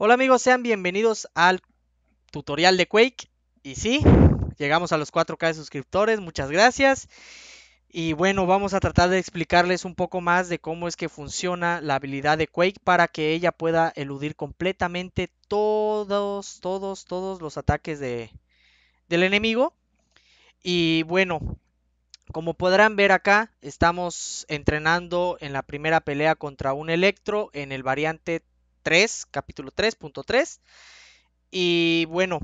Hola amigos, sean bienvenidos al tutorial de Quake. Y sí, llegamos a los 4K de suscriptores, muchas gracias. Y bueno, vamos a tratar de explicarles un poco más de cómo es que funciona la habilidad de Quake para que ella pueda eludir completamente todos, todos, todos los ataques de, del enemigo. Y bueno, como podrán ver acá, estamos entrenando en la primera pelea contra un Electro en el variante capítulo 3.3. Y bueno,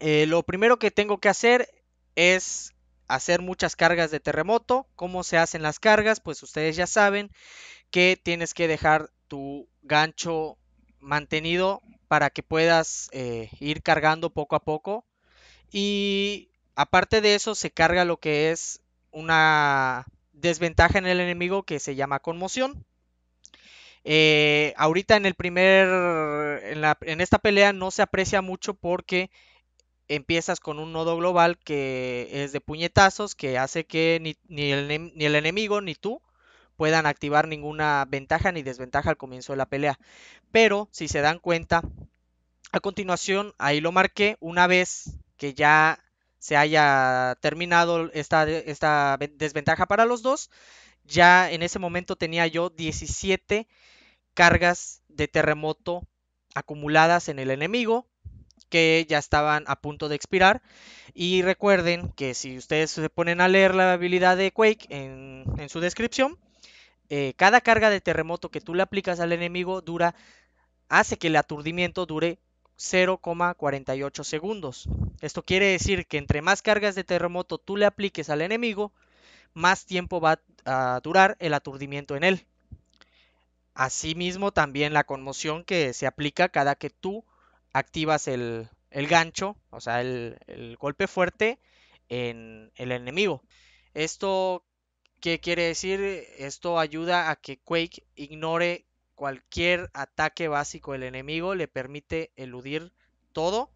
eh, lo primero que tengo que hacer es hacer muchas cargas de terremoto. ¿Cómo se hacen las cargas? Pues ustedes ya saben que tienes que dejar tu gancho mantenido para que puedas eh, ir cargando poco a poco. Y aparte de eso se carga lo que es una desventaja en el enemigo que se llama conmoción. Eh, ahorita en el primer, en, esta pelea no se aprecia mucho porque empiezas con un nodo global que es de puñetazos, que hace que ni, el, enemigo ni tú puedan activar ninguna ventaja ni desventaja al comienzo de la pelea. Pero si se dan cuenta, a continuación, ahí lo marqué, una vez que ya se haya terminado esta, esta desventaja para los dos, ya en ese momento tenía yo 17 cargas de terremoto acumuladas en el enemigo que ya estaban a punto de expirar. Y recuerden que si ustedes se ponen a leer la habilidad de Quake en, su descripción, eh, cada carga de terremoto que tú le aplicas al enemigo dura, hace que el aturdimiento dure 0,48 segundos. Esto quiere decir que entre más cargas de terremoto tú le apliques al enemigo, más tiempo va a durar el aturdimiento en él. Asimismo, también la conmoción que se aplica cada que tú activas el, gancho, o sea, el, el, golpe fuerte en el enemigo. Esto, ¿qué quiere decir? Esto ayuda a que Quake ignore cualquier ataque básico del enemigo, le permite eludir todo,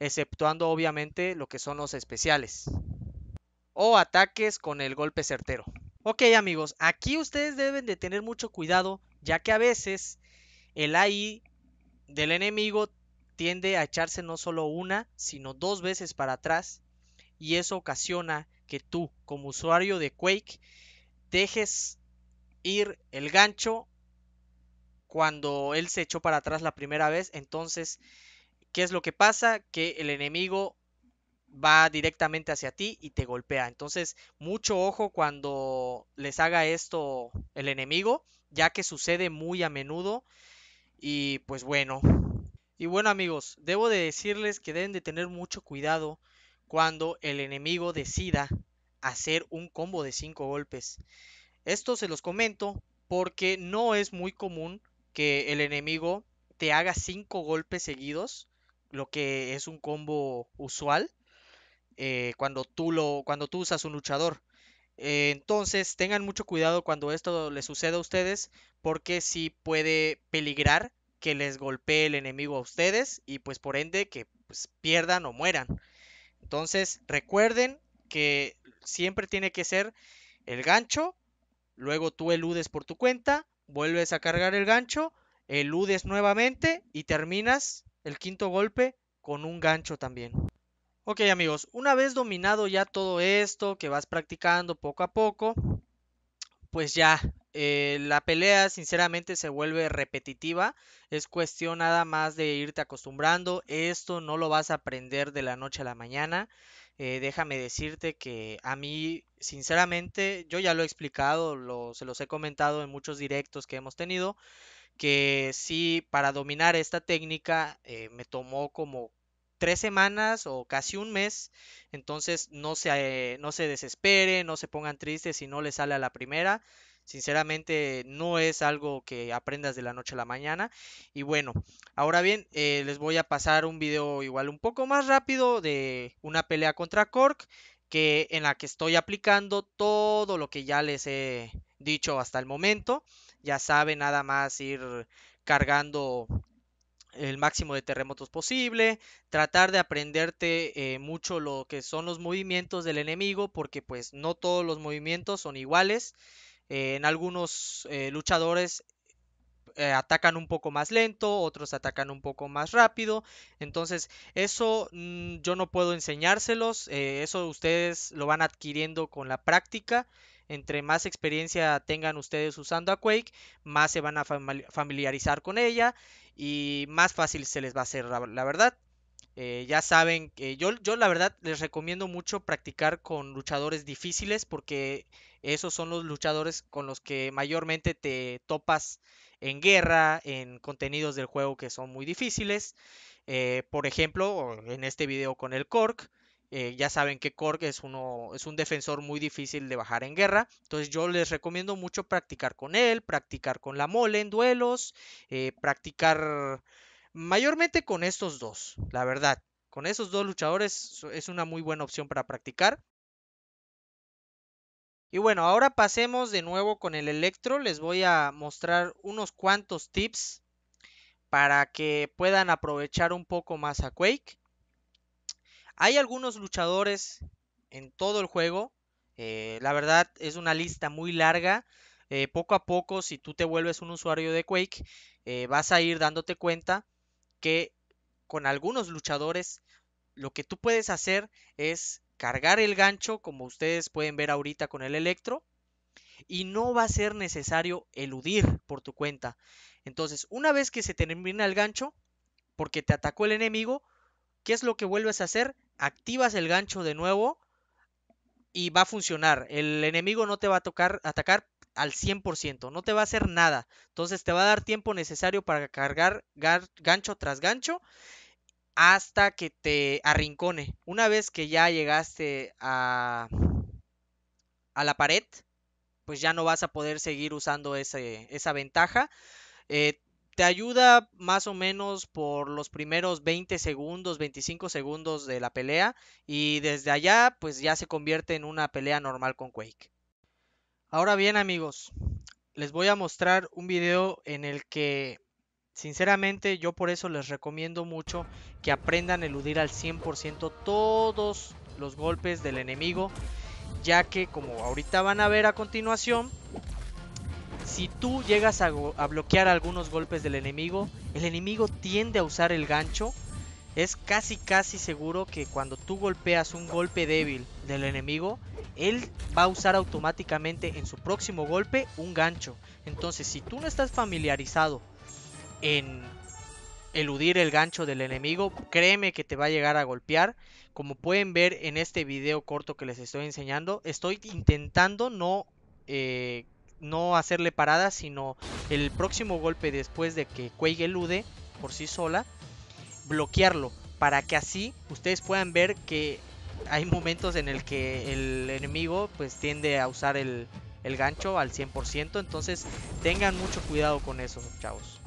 exceptuando obviamente lo que son los especiales. O ataques con el golpe certero. Ok amigos, aquí ustedes deben de tener mucho cuidado ya que a veces el AI del enemigo tiende a echarse no solo una, sino dos veces para atrás, y eso ocasiona que tú, como usuario de Quake, dejes ir el gancho cuando él se echó para atrás la primera vez. Entonces, ¿qué es lo que pasa? Que el enemigo va directamente hacia ti y te golpea. Entonces, mucho ojo cuando les haga esto el enemigo, ya que sucede muy a menudo. Y pues bueno. Y bueno amigos, debo de decirles que deben de tener mucho cuidado cuando el enemigo decida hacer un combo de 5 golpes. Esto se los comento porque no es muy común que el enemigo te haga 5 golpes seguidos, lo que es un combo usual eh, cuando, tú lo, cuando tú usas un luchador. Eh, entonces, tengan mucho cuidado cuando esto les suceda a ustedes, porque si puede peligrar que les golpee el enemigo a ustedes y pues por ende que pues, pierdan o mueran. Entonces, recuerden que siempre tiene que ser el gancho, luego tú eludes por tu cuenta, vuelves a cargar el gancho, eludes nuevamente y terminas el quinto golpe con un gancho también. Ok amigos, una vez dominado ya todo esto que vas practicando poco a poco, pues ya eh, la pelea sinceramente se vuelve repetitiva. Es cuestión nada más de irte acostumbrando. Esto no lo vas a aprender de la noche a la mañana. Eh, déjame decirte que a mí, sinceramente, yo ya lo he explicado, se los he comentado en muchos directos que hemos tenido, que sí, para dominar esta técnica eh, me tomó como tres semanas o casi un mes. Entonces no se, desespere eh, no se desesperen, no se pongan tristes si no les sale a la primera. Sinceramente no es algo que aprendas de la noche a la mañana. Y bueno, ahora bien, eh, les voy a pasar un video igual un poco más rápido de una pelea contra Cork, que en la que estoy aplicando todo lo que ya les he dicho hasta el momento. Ya saben nada más ir cargando el máximo de terremotos posible, tratar de aprenderte eh, mucho lo que son los movimientos del enemigo, porque pues no todos los movimientos son iguales. Eh, en algunos eh, luchadores atacan un poco más lento, otros atacan un poco más rápido. Entonces eso mm, yo no puedo enseñárselos, eso ustedes lo van adquiriendo con la práctica. Entre más experiencia tengan ustedes usando a Quake, más se van a familiarizar con ella y más fácil se les va a hacer, la verdad. Eh, ya saben, que yo, yo la verdad les recomiendo mucho practicar con luchadores difíciles porque esos son los luchadores con los que mayormente te topas en guerra, en contenidos del juego que son muy difíciles. Eh, por ejemplo, en este video con el Cork, eh, ya saben que Korg es, un defensor muy difícil de bajar en guerra. Entonces yo les recomiendo mucho practicar con él, practicar con la mole en duelos, eh, practicar mayormente con estos dos, la verdad. Con esos dos luchadores es una muy buena opción para practicar. Y bueno, ahora pasemos de nuevo con el electro. Les voy a mostrar unos cuantos tips para que puedan aprovechar un poco más a Quake. Hay algunos luchadores en todo el juego. Eh, la verdad es una lista muy larga. Eh, poco a poco, si tú te vuelves un usuario de Quake, eh, vas a ir dándote cuenta que con algunos luchadores lo que tú puedes hacer es cargar el gancho, como ustedes pueden ver ahorita con el electro, y no va a ser necesario eludir por tu cuenta. Entonces, una vez que se termina el gancho, porque te atacó el enemigo, ¿qué es lo que vuelves a hacer? activas el gancho de nuevo y va a funcionar. El enemigo no te va a tocar, atacar al 100%, no te va a hacer nada. Entonces te va a dar tiempo necesario para cargar gancho tras gancho hasta que te arrincone. Una vez que ya llegaste a, a la pared, pues ya no vas a poder seguir usando ese, esa ventaja. Eh, te ayuda más o menos por los primeros 20 segundos, 25 segundos de la pelea y desde allá pues ya se convierte en una pelea normal con Quake. Ahora bien amigos, les voy a mostrar un video en el que sinceramente yo por eso les recomiendo mucho que aprendan a eludir al 100% todos los golpes del enemigo ya que como ahorita van a ver a continuación si tú llegas a, bloquear algunos golpes del enemigo, el enemigo tiende a usar el gancho. Es casi casi seguro que cuando tú golpeas un golpe débil del enemigo, él va a usar automáticamente en su próximo golpe un gancho. Entonces, si tú no estás familiarizado en eludir el gancho del enemigo, créeme que te va a llegar a golpear. Como pueden ver en este video corto que les estoy enseñando, estoy intentando no eh, no hacerle parada, sino el próximo golpe después de que Quake elude por sí sola, bloquearlo, para que así ustedes puedan ver que hay momentos en el que el enemigo pues tiende a usar el, el gancho al 100%, entonces tengan mucho cuidado con eso, chavos.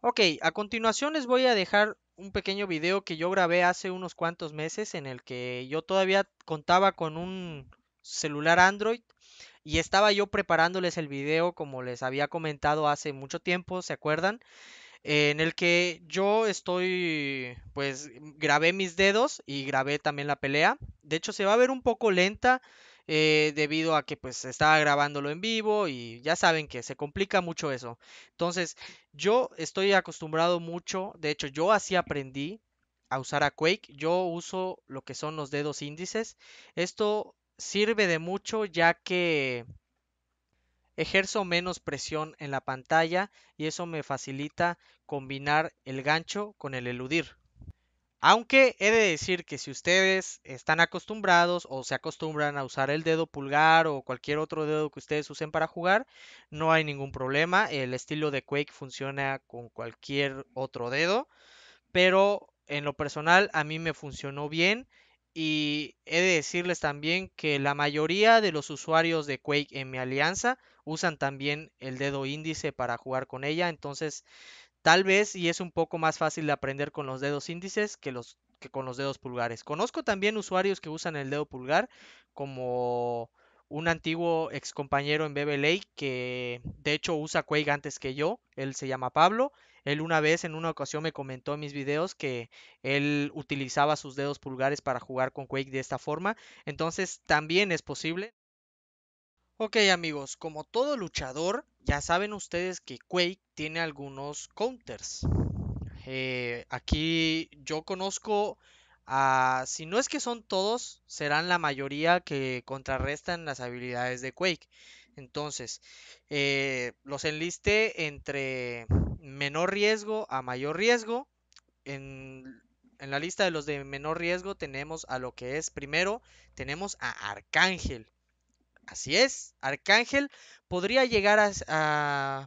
Ok, a continuación les voy a dejar un pequeño video que yo grabé hace unos cuantos meses en el que yo todavía contaba con un celular Android y estaba yo preparándoles el video como les había comentado hace mucho tiempo, ¿se acuerdan? en el que yo estoy, pues grabé mis dedos y grabé también la pelea. De hecho, se va a ver un poco lenta eh, debido a que pues estaba grabándolo en vivo y ya saben que se complica mucho eso. Entonces yo estoy acostumbrado mucho, de hecho yo así aprendí a usar a Quake, yo uso lo que son los dedos índices. Esto sirve de mucho ya que ejerzo menos presión en la pantalla y eso me facilita combinar el gancho con el eludir. Aunque he de decir que si ustedes están acostumbrados o se acostumbran a usar el dedo pulgar o cualquier otro dedo que ustedes usen para jugar, no hay ningún problema. El estilo de Quake funciona con cualquier otro dedo. Pero en lo personal a mí me funcionó bien. Y he de decirles también que la mayoría de los usuarios de Quake en mi alianza usan también el dedo índice para jugar con ella. Entonces Tal vez y es un poco más fácil de aprender con los dedos índices que, los, que con los dedos pulgares. Conozco también usuarios que usan el dedo pulgar como un antiguo ex compañero en BBLA que de hecho usa Quake antes que yo, él se llama Pablo. Él una vez en una ocasión me comentó en mis videos que él utilizaba sus dedos pulgares para jugar con Quake de esta forma. Entonces también es posible. Ok amigos, como todo luchador, ya saben ustedes que Quake tiene algunos counters. Eh, aquí yo conozco a, si no es que son todos, serán la mayoría que contrarrestan las habilidades de Quake. Entonces, eh, los enliste entre menor riesgo a mayor riesgo. en la lista de los de menor riesgo tenemos a lo que es primero, tenemos a Arcángel. Así es, Arcángel podría llegar a,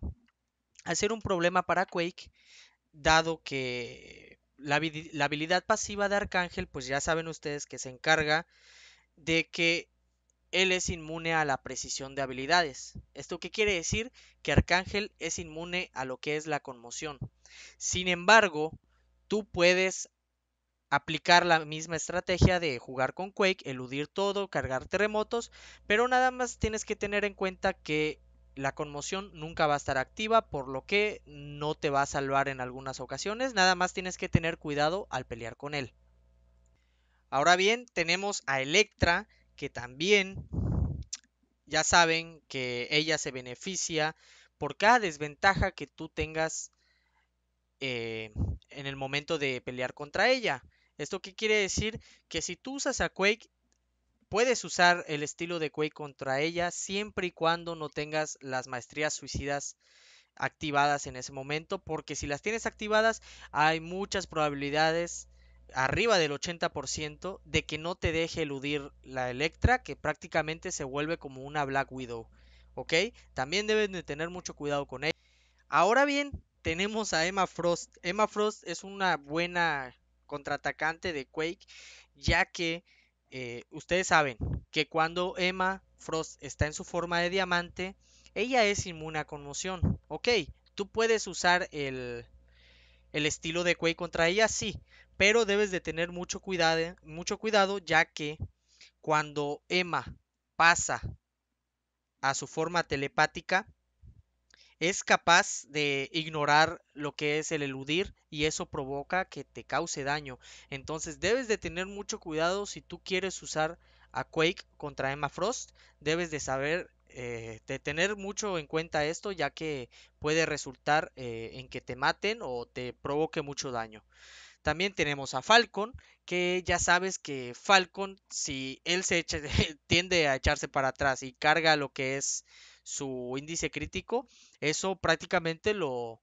ser un problema para Quake, dado que la, la, habilidad pasiva de Arcángel, pues ya saben ustedes que se encarga de que él es inmune a la precisión de habilidades. ¿Esto qué quiere decir? Que Arcángel es inmune a lo que es la conmoción. Sin embargo, tú puedes aplicar la misma estrategia de jugar con Quake, eludir todo, cargar terremotos, pero nada más tienes que tener en cuenta que la conmoción nunca va a estar activa, por lo que no te va a salvar en algunas ocasiones, nada más tienes que tener cuidado al pelear con él. Ahora bien, tenemos a Electra, que también ya saben que ella se beneficia por cada desventaja que tú tengas eh, en el momento de pelear contra ella. ¿Esto qué quiere decir? Que si tú usas a Quake, puedes usar el estilo de Quake contra ella siempre y cuando no tengas las maestrías suicidas activadas en ese momento, porque si las tienes activadas hay muchas probabilidades arriba del 80% de que no te deje eludir la Electra, que prácticamente se vuelve como una Black Widow. ¿Ok? También deben de tener mucho cuidado con ella. Ahora bien, tenemos a Emma Frost. Emma Frost es una buena contraatacante de Quake, ya que eh, ustedes saben que cuando Emma Frost está en su forma de diamante, ella es inmune a conmoción. Ok, tú puedes usar el, el estilo de Quake contra ella, sí, pero debes de tener mucho cuidado, mucho cuidado ya que cuando Emma pasa a su forma telepática, es capaz de ignorar lo que es el eludir y eso provoca que te cause daño. Entonces debes de tener mucho cuidado si tú quieres usar a Quake contra Emma Frost. Debes de saber, eh, de tener mucho en cuenta esto ya que puede resultar eh, en que te maten o te provoque mucho daño. También tenemos a Falcon, que ya sabes que Falcon, si él se echa, tiende a echarse para atrás y carga lo que es su índice crítico, eso prácticamente lo,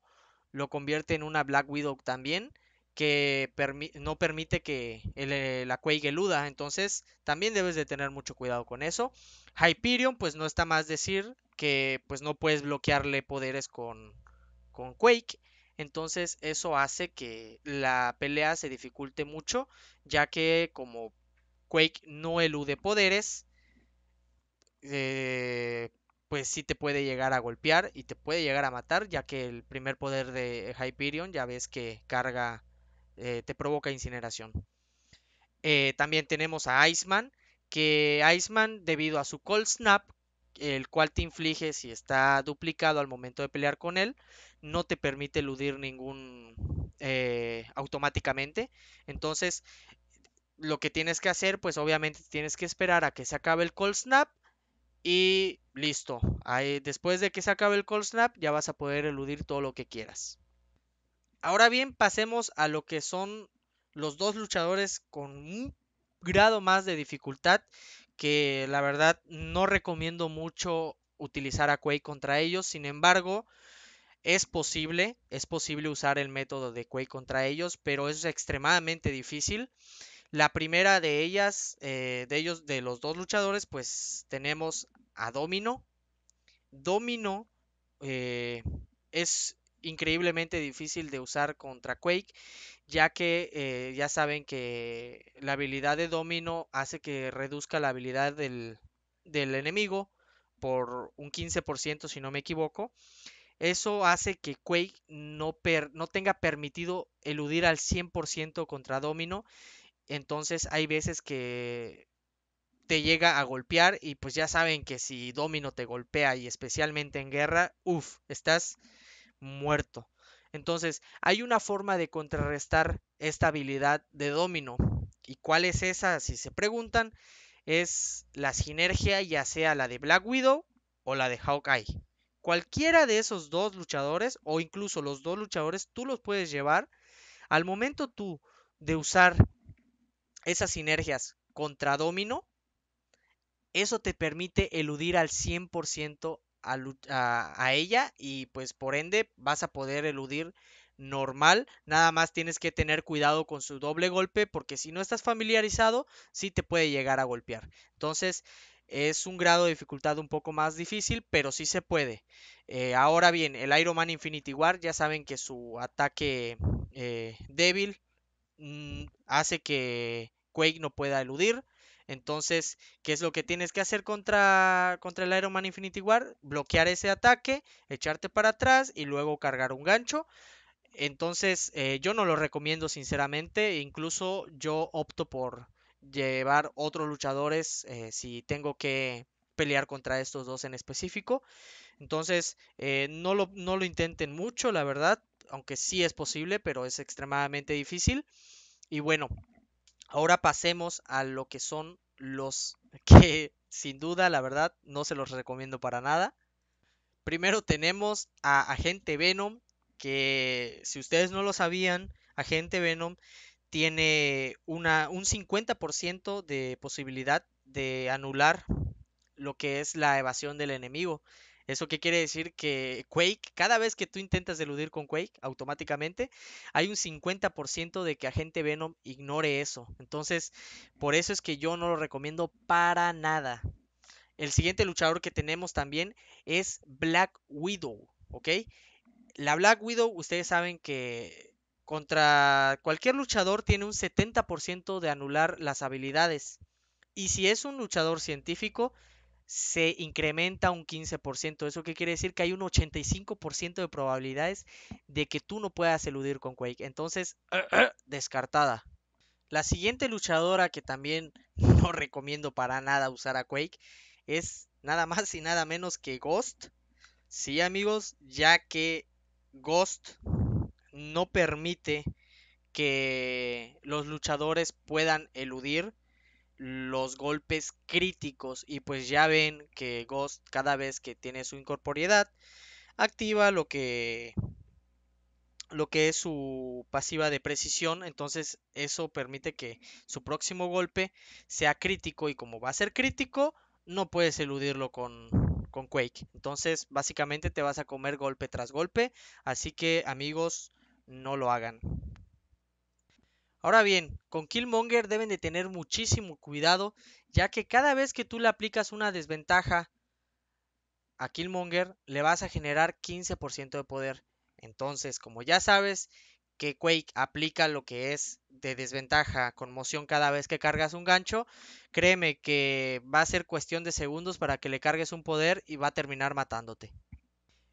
lo convierte en una Black Widow también que no permite que eh, la Quake eluda. Entonces, también debes de tener mucho cuidado con eso. Hyperion, pues no está más decir que pues no puedes bloquearle poderes con, con Quake. Entonces, eso hace que la pelea se dificulte mucho, ya que como Quake no elude poderes, eh, pues sí te puede llegar a golpear y te puede llegar a matar, ya que el primer poder de Hyperion ya ves que carga, eh, te provoca incineración. Eh, también tenemos a Iceman, que Iceman debido a su Cold Snap, el cual te inflige si está duplicado al momento de pelear con él, no te permite eludir ningún eh, automáticamente. Entonces, lo que tienes que hacer, pues obviamente tienes que esperar a que se acabe el Cold Snap y listo. después de que se acabe el call snap, ya vas a poder eludir todo lo que quieras. Ahora bien, pasemos a lo que son los dos luchadores con un grado más de dificultad. Que la verdad no recomiendo mucho utilizar a Quake contra ellos. Sin embargo, es posible, es posible usar el método de Quake contra ellos, pero es extremadamente difícil. La primera de ellas, eh, de ellos, de los dos luchadores, pues tenemos a Domino. Domino eh, es increíblemente difícil de usar contra Quake, ya que eh, ya saben que la habilidad de Domino hace que reduzca la habilidad del, enemigo por un 15% si no me equivoco. Eso hace que Quake no, no tenga permitido eludir al 100% contra Domino entonces hay veces que te llega a golpear y pues ya saben que si Domino te golpea y especialmente en guerra, uff, estás muerto. Entonces, hay una forma de contrarrestar esta habilidad de Domino. ¿Y cuál es esa? Si se preguntan, es la sinergia ya sea la de Black Widow o la de Hawkeye. Cualquiera de esos dos luchadores o incluso los dos luchadores tú los puedes llevar. Al momento tú de usar esas sinergias contra Domino, eso te permite eludir al 100% a, a, ella y pues por ende vas a poder eludir normal. Nada más tienes que tener cuidado con su doble golpe porque si no estás familiarizado, sí te puede llegar a golpear. Entonces es un grado de dificultad un poco más difícil, pero sí se puede. Eh, ahora bien, el Iron Man Infinity War, ya saben que su ataque eh, débil mm, hace que Quake no pueda eludir. Entonces, ¿qué es lo que tienes que hacer contra, contra el Iron Man Infinity War? Bloquear ese ataque, echarte para atrás y luego cargar un gancho. Entonces, eh, yo no lo recomiendo sinceramente. Incluso yo opto por llevar otros luchadores eh, si tengo que pelear contra estos dos en específico. Entonces, eh, no, no lo intenten mucho, la verdad. Aunque sí es posible, pero es extremadamente difícil. Y bueno, Ahora pasemos a lo que son los que sin duda, la verdad, no se los recomiendo para nada. Primero tenemos a Agente Venom, que si ustedes no lo sabían, Agente Venom tiene una, un 50% de posibilidad de anular lo que es la evasión del enemigo. ¿Eso qué quiere decir? Que Quake, cada vez que tú intentas eludir con Quake, automáticamente, hay un 50% de que agente Venom ignore eso. Entonces, por eso es que yo no lo recomiendo para nada. El siguiente luchador que tenemos también es Black Widow, ¿ok? La Black Widow, ustedes saben que contra cualquier luchador tiene un 70% de anular las habilidades. Y si es un luchador científico, se incrementa un 15%. ¿Eso qué quiere decir? Que hay un 85% de probabilidades de que tú no puedas eludir con Quake. Entonces, descartada. La siguiente luchadora que también no recomiendo para nada usar a Quake es nada más y nada menos que Ghost. Sí, amigos, ya que Ghost no permite que los luchadores puedan eludir los golpes críticos y pues ya ven que Ghost cada vez que tiene su incorporiedad activa lo que lo que es su pasiva de precisión, entonces eso permite que su próximo golpe sea crítico y como va a ser crítico, no puedes eludirlo con, con Quake. Entonces básicamente te vas a comer golpe tras golpe, así que amigos, no lo hagan. Ahora bien, con Killmonger deben de tener muchísimo cuidado, ya que cada vez que tú le aplicas una desventaja a Killmonger, le vas a generar 15% de poder. Entonces, como ya sabes que Quake aplica lo que es de desventaja con moción cada vez que cargas un gancho, créeme que va a ser cuestión de segundos para que le cargues un poder y va a terminar matándote.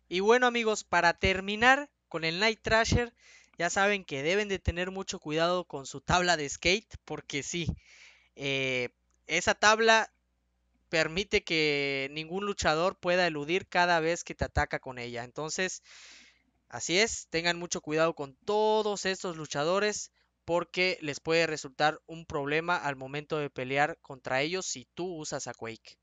Y bueno amigos, para terminar con el Night Thrasher, ya saben que deben de tener mucho cuidado con su tabla de skate porque sí, eh, esa tabla permite que ningún luchador pueda eludir cada vez que te ataca con ella. Entonces, así es, tengan mucho cuidado con todos estos luchadores porque les puede resultar un problema al momento de pelear contra ellos si tú usas a Quake.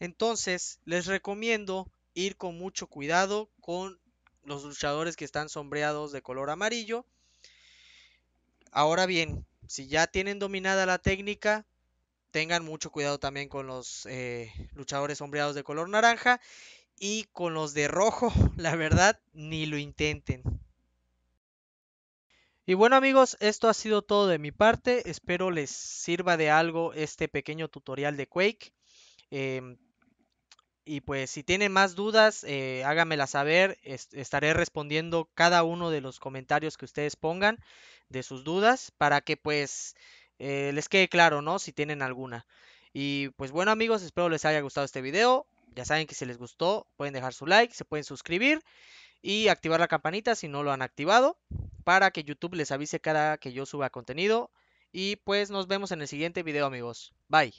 Entonces, les recomiendo ir con mucho cuidado con los luchadores que están sombreados de color amarillo. Ahora bien, si ya tienen dominada la técnica, tengan mucho cuidado también con los eh, luchadores sombreados de color naranja y con los de rojo, la verdad, ni lo intenten. Y bueno amigos, esto ha sido todo de mi parte. Espero les sirva de algo este pequeño tutorial de Quake. Em, y pues si tienen más dudas, eh, háganmela saber. estaré respondiendo cada uno de los comentarios que ustedes pongan de sus dudas para que pues eh, les quede claro, ¿no? Si tienen alguna. Y pues bueno amigos, espero les haya gustado este video. Ya saben que si les gustó, pueden dejar su like, se pueden suscribir y activar la campanita si no lo han activado para que YouTube les avise cada que yo suba contenido. Y pues nos vemos en el siguiente video amigos. Bye.